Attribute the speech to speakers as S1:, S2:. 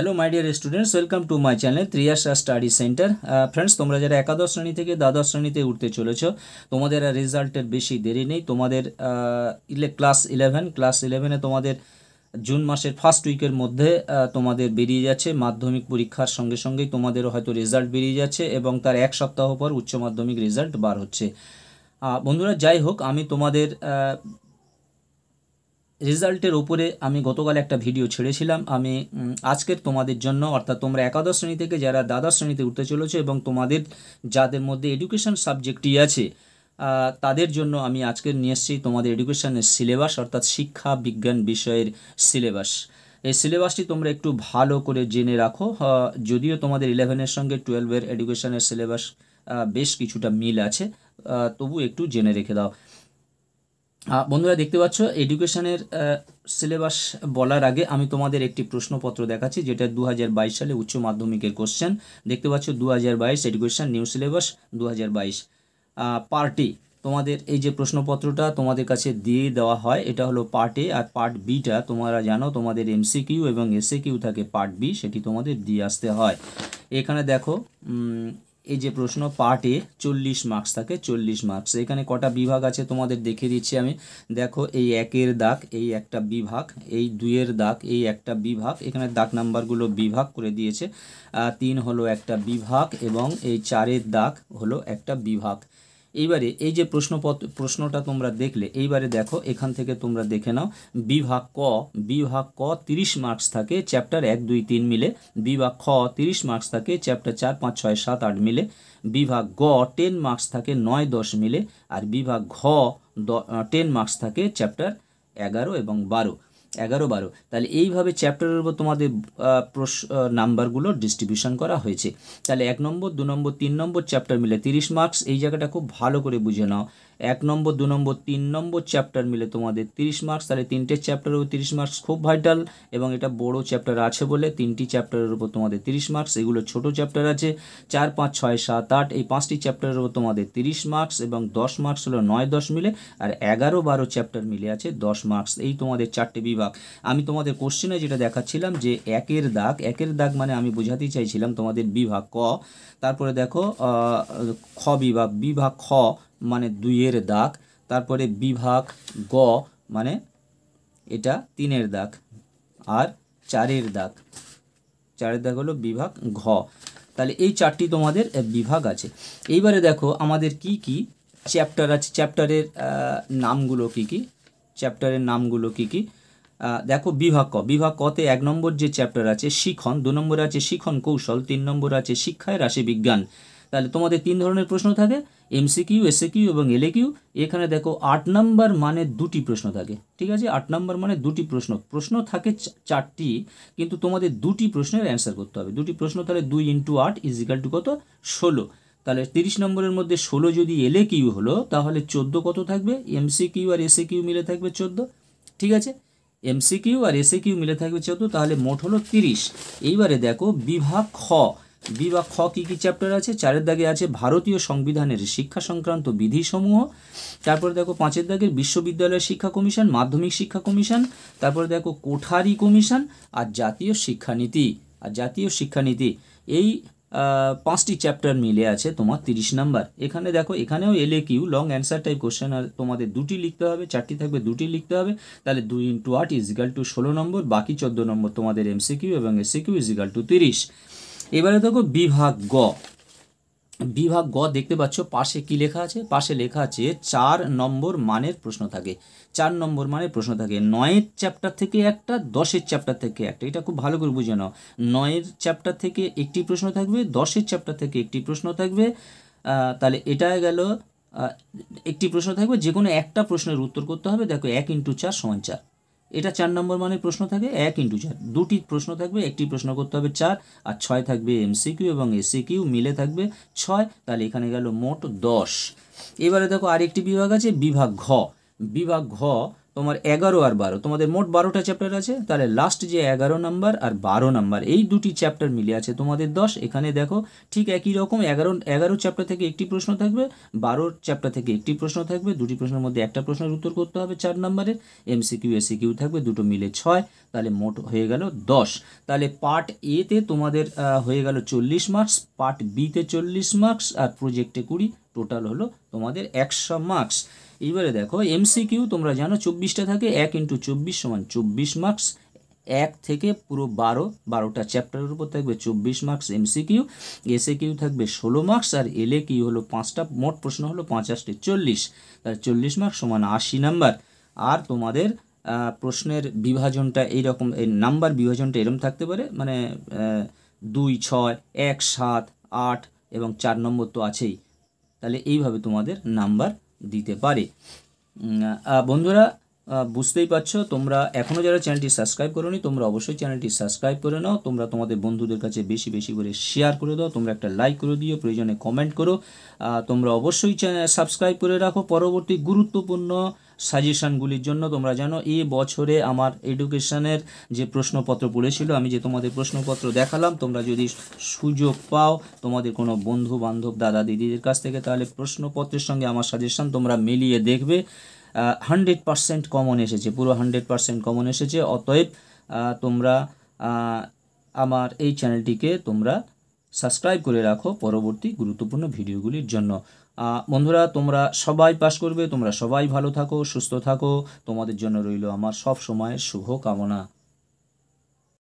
S1: hello my dear students welcome to my channel Triyasha study centre friends তোমরা যারা একাদশ শ্রেণী থেকে দ্বাদশ শ্রেণীতে উঠতে চলেছ তোমাদের আর রেজাল্টের বেশি দেরি নেই তোমাদের uh, ইলে ক্লাস ইলেভেন ক্লাস ইলেভেনে তোমাদের জুন মাসের ফার্স্ট উইকের মধ্যে uh, তোমাদের বেরিয়ে যাচ্ছে মাধ্যমিক পরীক্ষার সঙ্গে সঙ্গেই তোমাদেরও হয়তো রেজাল্ট বেরিয়ে যাচ্ছে এবং তার এক সপ্তাহ পর উচ্চ মাধ্যমিক রেজাল্ট বার হচ্ছে বন্ধুরা যাই হোক আমি তোমাদের uh, রেজাল্টের ওপরে আমি গতকাল একটা ভিডিও ছেড়েছিলাম আমি আজকের তোমাদের জন্য অর্থাৎ তোমরা একাদশ শ্রেণী থেকে যারা দ্বাদশ শ্রেণীতে উঠতে চলেছো এবং তোমাদের যাদের মধ্যে এডুকেশন সাবজেক্টই আছে তাদের জন্য আমি আজকে নিয়ে এসেছি তোমাদের এডুকেশনের সিলেবাস অর্থাৎ শিক্ষা বিজ্ঞান বিষয়ের সিলেবাস এই সিলেবাসটি তোমরা একটু ভালো করে জেনে রাখো যদিও তোমাদের ইলেভেনের সঙ্গে টুয়েলভের এডুকেশনের সিলেবাস বেশ কিছুটা মিল আছে তবু একটু জেনে রেখে দাও বন্ধুরা দেখতে পাচ্ছ এডুকেশনের সিলেবাস বলার আগে আমি তোমাদের একটি প্রশ্নপত্র দেখাচ্ছি যেটা দু সালে উচ্চ মাধ্যমিকের কোশ্চেন দেখতে পাচ্ছ দু এডুকেশন নিউ সিলেবাস দু পার্টি তোমাদের এই যে প্রশ্নপত্রটা তোমাদের কাছে দিয়ে দেওয়া হয় এটা হলো পার্ট এ আর পার্ট বিটা তোমরা জানো তোমাদের এমসিকিউ এবং এসএ কিউ থাকে পার্ট বি সেটি তোমাদের দিয়ে আসতে হয় এখানে দেখো এই যে প্রশ্ন পার্টে চল্লিশ মার্কস থাকে চল্লিশ মার্কস এখানে কটা বিভাগ আছে তোমাদের দেখে দিচ্ছি আমি দেখো এই একের দাগ এই একটা বিভাগ এই দুইয়ের দাগ এই একটা বিভাগ এখানে দাগ নাম্বারগুলো বিভাগ করে দিয়েছে তিন হলো একটা বিভাগ এবং এই চারের দাগ হলো একটা বিভাগ এইবারে এই যে প্রশ্নপত্র প্রশ্নটা তোমরা দেখলে এইবারে দেখো এখান থেকে তোমরা দেখে নাও বিভাগ ক বিভাগ ক তিরিশ মার্কস থাকে চ্যাপ্টার এক দুই তিন মিলে বিভাগ খ তিরিশ মার্কস থাকে চ্যাপ্টার চার পাঁচ ছয় সাত আট মিলে বিভাগ গ টেন মার্কস থাকে নয় দশ মিলে আর বিভাগ ঘ টেন মার্কস থাকে চ্যাপ্টার এগারো এবং বারো এগারো বারো তাহলে এইভাবে চ্যাপ্টারের উপর তোমাদের নাম্বারগুলো ডিস্ট্রিবিউশন করা হয়েছে তাহলে এক নম্বর দু নম্বর তিন নম্বর চ্যাপ্টার মিলে তিরিশ মার্কস এই জায়গাটা খুব ভালো করে বুঝে নাও এক নম্বর দু নম্বর তিন নম্বর চ্যাপ্টার মিলে তোমাদের তিরিশ মার্কস তাহলে তিনটে চ্যাপ্টার উপর তিরিশ মার্কস খুব ভাইটাল এবং এটা বড় চ্যাপ্টার আছে বলে তিনটি চ্যাপ্টারের উপর তোমাদের তিরিশ মার্কস এগুলো ছোট চ্যাপ্টার আছে চার পাঁচ ছয় সাত আট এই পাঁচটি চ্যাপ্টারের উপর তোমাদের তিরিশ মার্কস এবং দশ মার্কস হলো নয় দশ মিলে আর এগারো বারো চ্যাপ্টার মিলে আছে দশ মার্কস এই তোমাদের চারটে বিভাগ আমি তোমাদের কোশ্চেনে যেটা দেখাচ্ছিলাম যে একের দাগ একের দাগ মানে আমি বোঝাতে চাইছিলাম তোমাদের বিভাগ ক তারপরে দেখো খ বিভাগ বিভাগ খ মানে দুইয়ের দাগ তারপরে বিভাগ গ মানে এটা তিনের দাগ আর চারের দাগ চারের দাগ হলো বিভাগ ঘ তাহলে এই চারটি তোমাদের বিভাগ আছে এইবারে দেখো আমাদের কি কি চ্যাপ্টার আছে চ্যাপ্টারের নামগুলো কি কি চ্যাপ্টারের নামগুলো কি কি দেখো বিভাগ ক বিভাগ কতে এক নম্বর যে চ্যাপ্টার আছে শিখন দু নম্বর আছে শিখন কৌশল তিন নম্বর আছে শিক্ষায় রাশি বিজ্ঞান তাহলে তোমাদের তিন ধরনের প্রশ্ন থাকে এমসিকিউ কিউ এবং এলএ কিউ এখানে দেখো আট নম্বর মানে দুটি প্রশ্ন থাকে ঠিক আছে আট নম্বর মানে দুটি প্রশ্ন প্রশ্ন থাকে চারটি কিন্তু তোমাদের দুটি প্রশ্নের অ্যান্সার করতে হবে দুটি প্রশ্ন তাহলে দুই ইন্টু আট ইজিক্যাল টু কত ষোলো তাহলে তিরিশ নম্বরের মধ্যে ষোলো যদি এলএ কিউ হলো তাহলে চোদ্দো কত থাকবে এমসি কিউ আর এসএ কিউ মিলে থাকবে চোদ্দো ঠিক আছে এমসি কিউ আর এসএ কিউ মিলে থাকবে চোদ্দ তাহলে মোট হলো তিরিশ এইবারে দেখো বিভাগ খ বি বা খ কী কী চ্যাপ্টার আছে চারের দাগে আছে ভারতীয় সংবিধানের শিক্ষা সংক্রান্ত বিধিসমূহ তারপরে দেখো পাঁচের দাগে বিশ্ববিদ্যালয় শিক্ষা কমিশন মাধ্যমিক শিক্ষা কমিশন তারপরে দেখো কোঠারি কমিশন আর জাতীয় শিক্ষানীতি আর জাতীয় শিক্ষানীতি এই পাঁচটি চ্যাপ্টার মিলে আছে তোমার তিরিশ নাম্বার এখানে দেখো এখানেও LA Q long answer type question আর তোমাদের দুটি লিখতে হবে চারটি থাকবে দুটি লিখতে হবে তাহলে দুই ইন্টু আট ইজিক্যাল টু ষোলো নম্বর বাকি চোদ্দো নম্বর তোমাদের এমসিকিউ এবং এসিকিউ ইজিক্যাল টু তিরিশ এবারে দেখো বিভাগ গ বিভাগ গ দেখতে পাচ্ছ পাশে কি লেখা আছে পাশে লেখা আছে চার নম্বর মানের প্রশ্ন থাকে চার নম্বর মানের প্রশ্ন থাকে নয়ের চ্যাপ্টার থেকে একটা দশের চ্যাপ্টার থেকে একটা এটা খুব ভালো করে বুঝে নাও নয়ের চ্যাপ্টার থেকে একটি প্রশ্ন থাকবে দশের চ্যাপ্টার থেকে একটি প্রশ্ন থাকবে তাহলে এটা গেল একটি প্রশ্ন থাকবে যে কোনো একটা প্রশ্নের উত্তর করতে হবে দেখো এক ইন্টু চার সমান চার এটা চার নম্বর মানে প্রশ্ন থাকে এক ইন্টু চার দুটি প্রশ্ন থাকবে একটি প্রশ্ন করতে হবে চার আর ছয় থাকবে এমসিকিউ এবং এসিকিউ মিলে থাকবে ছয় তাহলে এখানে গেল মোট দশ এবারে দেখো আরেকটি বিভাগ আছে বিভাগ ঘ বিভাগ ঘ তোমার এগারো আর বারো তোমাদের মোট বারোটা চ্যাপ্টার আছে তাহলে লাস্ট যে এগারো নাম্বার আর বারো নাম্বার এই দুটি চ্যাপ্টার মিলে আছে তোমাদের দশ এখানে দেখো ঠিক একই রকম এগারো এগারো চ্যাপ্টার থেকে একটি প্রশ্ন থাকবে বারো চ্যাপ্টার থেকে একটি প্রশ্ন থাকবে দুটি প্রশ্নের মধ্যে একটা প্রশ্নের উত্তর করতে হবে চার নাম্বারের এমসিকিউ এসিকিউ থাকবে দুটো মিলে ছয় তাহলে মোট হয়ে গেল দশ তাহলে পার্ট এতে তোমাদের হয়ে গেল চল্লিশ মার্কস পার্ট বিতে চল্লিশ মার্কস আর প্রোজেক্টে কুড়ি টোটাল হলো তোমাদের একশো মার্কস এইবারে দেখো এমসিকিউ তোমরা জানো চব্বিশটা থাকে এক ইন্টু চব্বিশ সমান চব্বিশ মার্কস এক থেকে পুরো বারো বারোটা চ্যাপ্টারের উপর থাকবে চব্বিশ মার্কস এমসিকিউ এসে কিউ থাকবে ষোলো মার্কস আর এলে কিউ হলো পাঁচটা মোট প্রশ্ন হলো পঞ্চাশটি চল্লিশ তাহলে চল্লিশ মার্কস সমান আশি নাম্বার আর তোমাদের প্রশ্নের বিভাজনটা এইরকম এই নাম্বার বিভাজনটা এরম থাকতে পারে মানে দুই ছয় এক সাত আট এবং চার নম্বর তো আছেই তাহলে এইভাবে তোমাদের নাম্বার দিতে পারে বন্ধুরা বুঝতেই পারছো তোমরা এখনও যারা চ্যানেলটি সাবস্ক্রাইব করোনি তোমরা অবশ্যই চ্যানেলটি সাবস্ক্রাইব করে নাও তোমরা তোমাদের বন্ধুদের কাছে বেশি বেশি করে শেয়ার করে দাও তোমরা একটা লাইক করে দিও প্রয়োজনে কমেন্ট করো তোমরা অবশ্যই সাবস্ক্রাইব করে রাখো পরবর্তী গুরুত্বপূর্ণ সাজেশানগুলির জন্য তোমরা জানো এই বছরে আমার এডুকেশনের যে প্রশ্নপত্র পড়েছিল আমি যে তোমাদের প্রশ্নপত্র দেখালাম তোমরা যদি সুযোগ পাও তোমাদের কোনো বন্ধু বান্ধব দাদা দিদিদের কাছ থেকে তাহলে প্রশ্নপত্রের সঙ্গে আমার সাজেশান তোমরা মিলিয়ে দেখবে হান্ড্রেড পারসেন্ট কমন এসেছে পুরো হান্ড্রেড পারসেন্ট কমন এসেছে অতএব তোমরা আমার এই চ্যানেলটিকে তোমরা সাবস্ক্রাইব করে রাখো পরবর্তী গুরুত্বপূর্ণ ভিডিওগুলির জন্য বন্ধুরা তোমরা সবাই পাস করবে তোমরা সবাই ভালো থাকো সুস্থ থাকো তোমাদের জন্য রইল আমার সব সময় শুভ কামনা